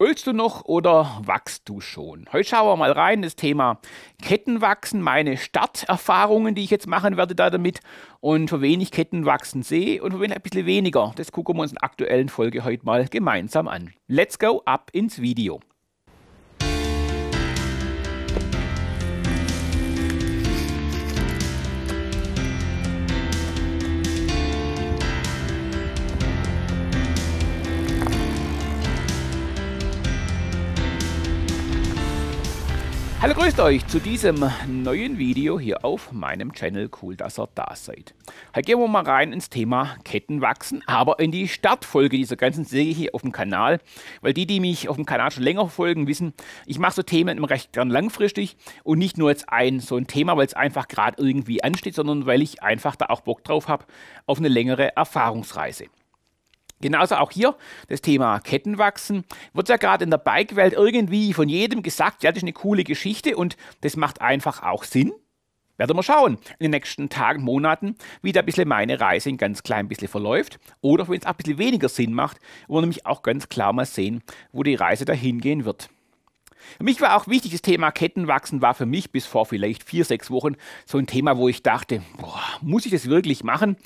Ölst du noch oder wachst du schon? Heute schauen wir mal rein, das Thema Kettenwachsen, meine Starterfahrungen, die ich jetzt machen werde da damit und für wen ich Kettenwachsen sehe und für wen ein bisschen weniger. Das gucken wir uns in der aktuellen Folge heute mal gemeinsam an. Let's go, ab ins Video. Hallo, grüßt euch zu diesem neuen Video hier auf meinem Channel. Cool, dass ihr da seid. Heute gehen wir mal rein ins Thema Kettenwachsen, aber in die Startfolge dieser ganzen Serie hier auf dem Kanal, weil die, die mich auf dem Kanal schon länger verfolgen, wissen, ich mache so Themen immer recht gern langfristig und nicht nur jetzt ein so ein Thema, weil es einfach gerade irgendwie ansteht, sondern weil ich einfach da auch Bock drauf habe auf eine längere Erfahrungsreise. Genauso auch hier das Thema Kettenwachsen. Wird ja gerade in der Bike-Welt irgendwie von jedem gesagt, ja, das ist eine coole Geschichte und das macht einfach auch Sinn. Werden wir schauen in den nächsten Tagen, Monaten, wie da ein bisschen meine Reise ein ganz klein bisschen verläuft oder wenn es auch ein bisschen weniger Sinn macht, wo wir nämlich auch ganz klar mal sehen, wo die Reise dahin gehen wird. Für mich war auch wichtig, das Thema Kettenwachsen war für mich bis vor vielleicht vier, sechs Wochen so ein Thema, wo ich dachte, boah, muss ich das wirklich machen?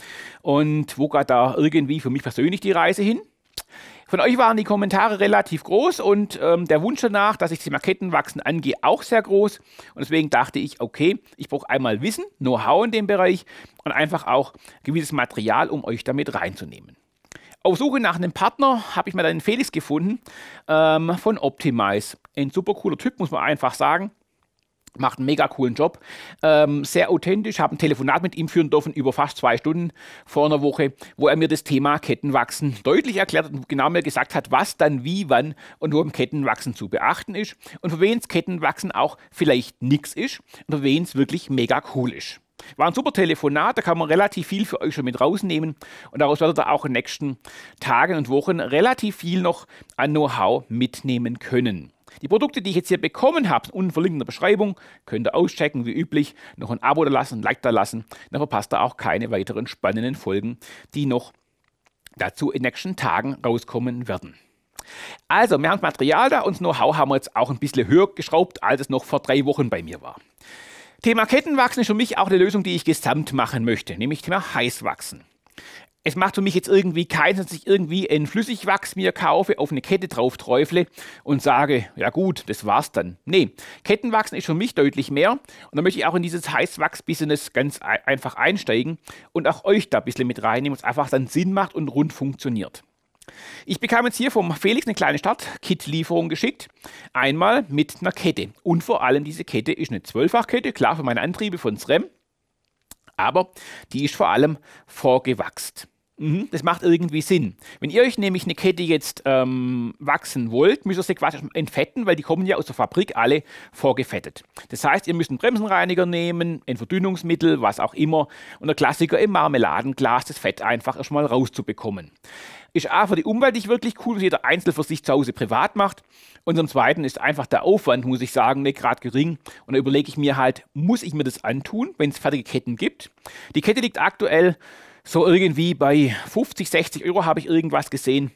Und wo geht da irgendwie für mich persönlich die Reise hin? Von euch waren die Kommentare relativ groß und ähm, der Wunsch danach, dass ich das Thema Kettenwachsen angehe, auch sehr groß. Und deswegen dachte ich, okay, ich brauche einmal Wissen, Know-how in dem Bereich und einfach auch gewisses Material, um euch damit reinzunehmen. Auf Suche nach einem Partner habe ich mir dann Felix gefunden ähm, von Optimize. Ein super cooler Typ, muss man einfach sagen. Macht einen mega coolen Job. Ähm, sehr authentisch, habe ein Telefonat mit ihm führen dürfen über fast zwei Stunden vor einer Woche, wo er mir das Thema Kettenwachsen deutlich erklärt und genau mir gesagt hat, was dann wie, wann und wo im Kettenwachsen zu beachten ist und für wen es Kettenwachsen auch vielleicht nichts ist und für wen es wirklich mega cool ist. War ein super Telefonat, da kann man relativ viel für euch schon mit rausnehmen und daraus werdet ihr auch in den nächsten Tagen und Wochen relativ viel noch an Know-how mitnehmen können. Die Produkte, die ich jetzt hier bekommen habe, unten verlinkt in der Beschreibung, könnt ihr auschecken, wie üblich. Noch ein Abo da lassen, ein Like da lassen, dann verpasst ihr auch keine weiteren spannenden Folgen, die noch dazu in den nächsten Tagen rauskommen werden. Also, wir haben Material da und Know-how haben wir jetzt auch ein bisschen höher geschraubt, als es noch vor drei Wochen bei mir war. Thema Kettenwachsen ist für mich auch eine Lösung, die ich gesamt machen möchte, nämlich Thema Heißwachsen. Es macht für mich jetzt irgendwie keinen Sinn, dass ich irgendwie einen Flüssigwachs mir kaufe, auf eine Kette drauf träufle und sage, ja gut, das war's dann. Nee, Kettenwachsen ist für mich deutlich mehr und da möchte ich auch in dieses Heißwachs-Business ganz einfach einsteigen und auch euch da ein bisschen mit reinnehmen, was einfach dann Sinn macht und rund funktioniert. Ich bekam jetzt hier vom Felix eine kleine Stadt Kit-Lieferung geschickt. Einmal mit einer Kette. Und vor allem diese Kette ist eine 12-fach-Kette, klar für meine Antriebe von SRAM. Aber die ist vor allem vorgewachsen. Mhm. Das macht irgendwie Sinn. Wenn ihr euch nämlich eine Kette jetzt ähm, wachsen wollt, müsst ihr sie quasi entfetten, weil die kommen ja aus der Fabrik alle vorgefettet. Das heißt, ihr müsst einen Bremsenreiniger nehmen, ein Verdünnungsmittel, was auch immer. Und der Klassiker im Marmeladenglas, das Fett einfach erstmal rauszubekommen. Ist A für die Umwelt nicht wirklich cool, dass jeder Einzel für sich zu Hause privat macht. Und zum Zweiten ist einfach der Aufwand, muss ich sagen, nicht gerade gering. Und da überlege ich mir halt, muss ich mir das antun, wenn es fertige Ketten gibt? Die Kette liegt aktuell so irgendwie bei 50, 60 Euro habe ich irgendwas gesehen.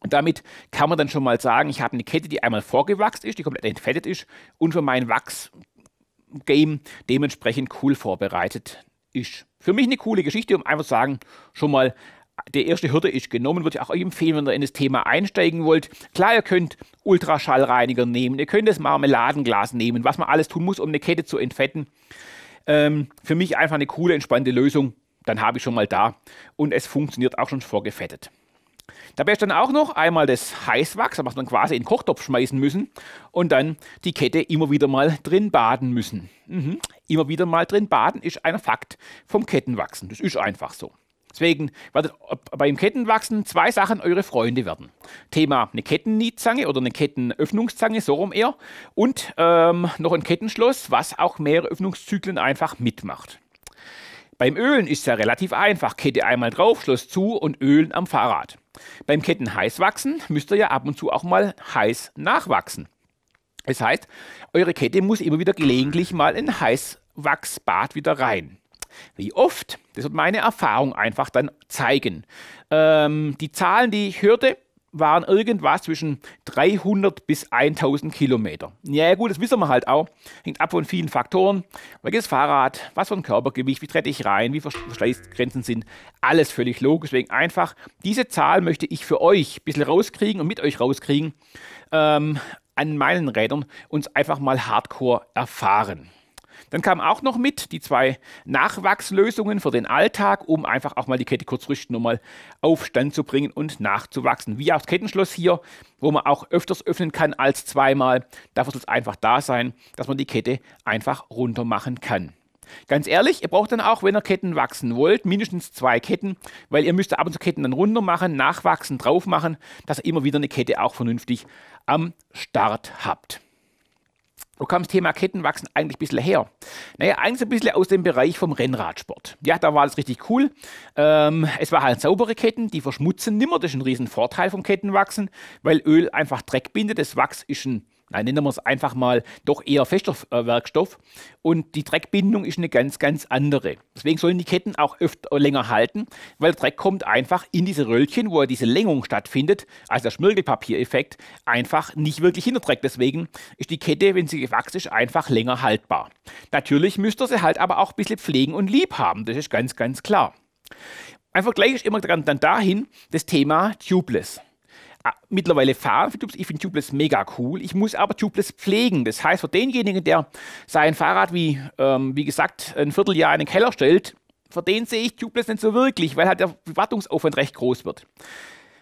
Und damit kann man dann schon mal sagen, ich habe eine Kette, die einmal vorgewachsen ist, die komplett entfettet ist und für mein Wachs-Game dementsprechend cool vorbereitet ist. Für mich eine coole Geschichte, um einfach zu sagen, schon mal der erste Hürde ist genommen, würde ich auch euch empfehlen, wenn ihr in das Thema einsteigen wollt. Klar, ihr könnt Ultraschallreiniger nehmen, ihr könnt das Marmeladenglas nehmen, was man alles tun muss, um eine Kette zu entfetten. Ähm, für mich einfach eine coole, entspannte Lösung, dann habe ich schon mal da. Und es funktioniert auch schon vorgefettet. Dabei ist dann auch noch einmal das Heißwachs, was man quasi in den Kochtopf schmeißen müssen und dann die Kette immer wieder mal drin baden müssen. Mhm. Immer wieder mal drin baden ist ein Fakt vom Kettenwachsen. Das ist einfach so. Deswegen werdet beim Kettenwachsen zwei Sachen eure Freunde werden. Thema eine Kettenniedzange oder eine Kettenöffnungszange, so rum eher. Und ähm, noch ein Kettenschloss, was auch mehrere Öffnungszyklen einfach mitmacht. Beim Ölen ist ja relativ einfach. Kette einmal drauf, Schloss zu und ölen am Fahrrad. Beim Ketten heiß wachsen müsst ihr ja ab und zu auch mal heiß nachwachsen. Das heißt, eure Kette muss immer wieder gelegentlich mal in Heißwachsbad wieder rein. Wie oft? Das wird meine Erfahrung einfach dann zeigen. Ähm, die Zahlen, die ich hörte, waren irgendwas zwischen 300 bis 1000 Kilometer. Ja gut, das wissen wir halt auch. Hängt ab von vielen Faktoren. Welches Fahrrad, was für ein Körpergewicht, wie trete ich rein, wie Verschleißgrenzen sind. Alles völlig logisch. Deswegen einfach, diese Zahl möchte ich für euch ein bisschen rauskriegen und mit euch rauskriegen ähm, an meinen Rädern und einfach mal hardcore erfahren. Dann kamen auch noch mit die zwei Nachwachslösungen für den Alltag, um einfach auch mal die Kette kurzfristig nochmal auf Stand zu bringen und nachzuwachsen. Wie auch das Kettenschloss hier, wo man auch öfters öffnen kann als zweimal. Dafür soll es einfach da sein, dass man die Kette einfach runter machen kann. Ganz ehrlich, ihr braucht dann auch, wenn ihr Ketten wachsen wollt, mindestens zwei Ketten, weil ihr müsst ab und zu Ketten dann runter machen, nachwachsen, drauf machen, dass ihr immer wieder eine Kette auch vernünftig am Start habt. Wo kam das Thema Kettenwachsen eigentlich ein bisschen her? Naja, eigentlich ein bisschen aus dem Bereich vom Rennradsport. Ja, da war das richtig cool. Ähm, es waren halt saubere Ketten, die verschmutzen nimmer. Das ist ein riesen Vorteil vom Kettenwachsen, weil Öl einfach Dreck bindet. Das Wachs ist ein nein, nennen wir es einfach mal, doch eher Feststoffwerkstoff. Äh, und die Dreckbindung ist eine ganz, ganz andere. Deswegen sollen die Ketten auch öfter länger halten, weil der Dreck kommt einfach in diese Röllchen, wo diese Längung stattfindet, also der Schmirgelpapiereffekt, einfach nicht wirklich hinter Dreck. Deswegen ist die Kette, wenn sie gewachsen ist, einfach länger haltbar. Natürlich müsst ihr sie halt aber auch ein bisschen pflegen und lieb haben. Das ist ganz, ganz klar. Ein Vergleich ist immer dann dahin das Thema Tubeless mittlerweile fahren für Tubeless. Ich finde Tubeless mega cool. Ich muss aber Tubeless pflegen. Das heißt, für denjenigen, der sein Fahrrad, wie, ähm, wie gesagt, ein Vierteljahr in den Keller stellt, für den sehe ich Tubeless nicht so wirklich, weil halt der Wartungsaufwand recht groß wird.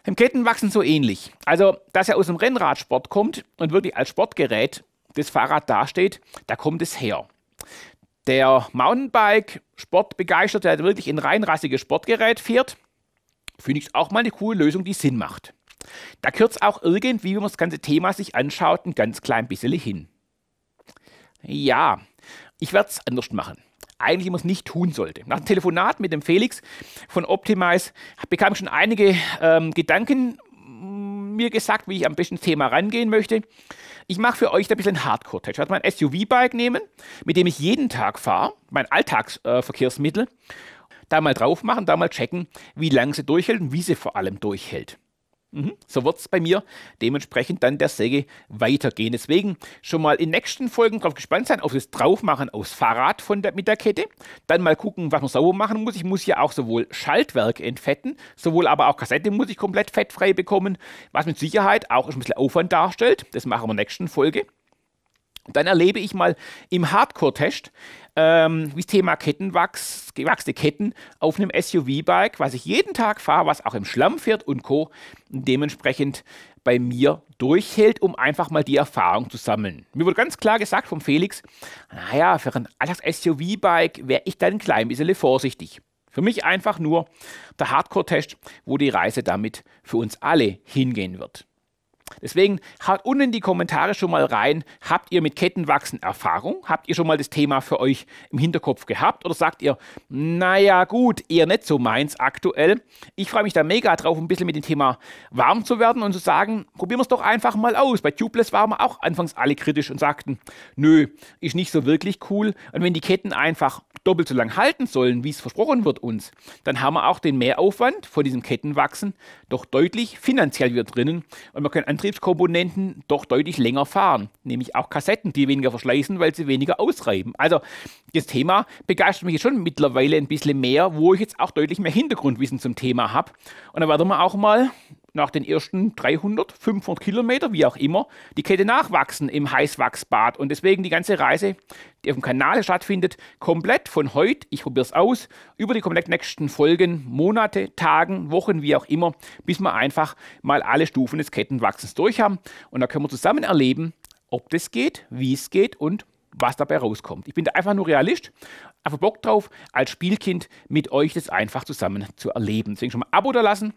Im Kettenwachsen so ähnlich. Also, dass er aus dem Rennradsport kommt und wirklich als Sportgerät das Fahrrad dasteht, da kommt es her. Der Mountainbike-Sportbegeisterte, der wirklich in reinrassiges Sportgerät fährt, finde ich auch mal eine coole Lösung, die Sinn macht. Da kürzt auch irgendwie, wenn man das ganze Thema sich anschaut, ein ganz klein bisschen hin. Ja, ich werde es anders machen. Eigentlich immer es nicht tun sollte. Nach dem Telefonat mit dem Felix von Optimize bekam ich schon einige ähm, Gedanken mm, mir gesagt, wie ich am besten das Thema rangehen möchte. Ich mache für euch da ein bisschen Hardcore-Tech. Ich also werde mein SUV-Bike nehmen, mit dem ich jeden Tag fahre, mein Alltagsverkehrsmittel, äh, da mal drauf machen, da mal checken, wie lange sie durchhält und wie sie vor allem durchhält. Mhm. So wird es bei mir dementsprechend dann der Säge weitergehen. Deswegen schon mal in nächsten Folgen drauf gespannt sein, auf das Draufmachen aufs Fahrrad von der, mit der Kette. Dann mal gucken, was man sauber machen muss. Ich muss hier auch sowohl Schaltwerk entfetten, sowohl aber auch Kassette muss ich komplett fettfrei bekommen, was mit Sicherheit auch ein bisschen Aufwand darstellt. Das machen wir in der nächsten Folge. Und Dann erlebe ich mal im Hardcore-Test, ähm, das Thema Kettenwachs, gewachsene Ketten auf einem SUV-Bike, was ich jeden Tag fahre, was auch im Schlamm fährt und Co. dementsprechend bei mir durchhält, um einfach mal die Erfahrung zu sammeln. Mir wurde ganz klar gesagt vom Felix, naja, für ein Alltags-SUV-Bike wäre ich dann ein klein bisschen vorsichtig. Für mich einfach nur der Hardcore-Test, wo die Reise damit für uns alle hingehen wird. Deswegen haut unten in die Kommentare schon mal rein, habt ihr mit Kettenwachsen Erfahrung? Habt ihr schon mal das Thema für euch im Hinterkopf gehabt? Oder sagt ihr, naja gut, eher nicht so meins aktuell. Ich freue mich da mega drauf, ein bisschen mit dem Thema warm zu werden und zu sagen, probieren wir es doch einfach mal aus. Bei Tubeless waren wir auch anfangs alle kritisch und sagten, nö, ist nicht so wirklich cool. Und wenn die Ketten einfach doppelt so lang halten sollen, wie es versprochen wird uns, dann haben wir auch den Mehraufwand von diesem Kettenwachsen doch deutlich finanziell wieder drinnen. Und wir können Antriebskomponenten doch deutlich länger fahren, nämlich auch Kassetten, die weniger verschleißen, weil sie weniger ausreiben. Also das Thema begeistert mich jetzt schon mittlerweile ein bisschen mehr, wo ich jetzt auch deutlich mehr Hintergrundwissen zum Thema habe. Und da werden wir auch mal nach den ersten 300, 500 Kilometer, wie auch immer, die Kette nachwachsen im Heißwachsbad. Und deswegen die ganze Reise, die auf dem Kanal stattfindet, komplett von heute, ich probiere es aus, über die komplett nächsten Folgen, Monate, Tagen, Wochen, wie auch immer, bis wir einfach mal alle Stufen des Kettenwachsens durch haben. Und da können wir zusammen erleben, ob das geht, wie es geht und was dabei rauskommt. Ich bin da einfach nur Realist, einfach Bock drauf, als Spielkind mit euch das einfach zusammen zu erleben. Deswegen schon mal Abo da lassen,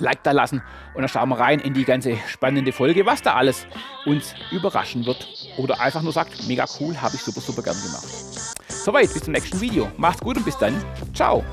Like da lassen und dann schauen wir rein in die ganze spannende Folge, was da alles uns überraschen wird oder einfach nur sagt, mega cool, habe ich super, super gern gemacht. Soweit, bis zum nächsten Video. Macht's gut und bis dann. Ciao.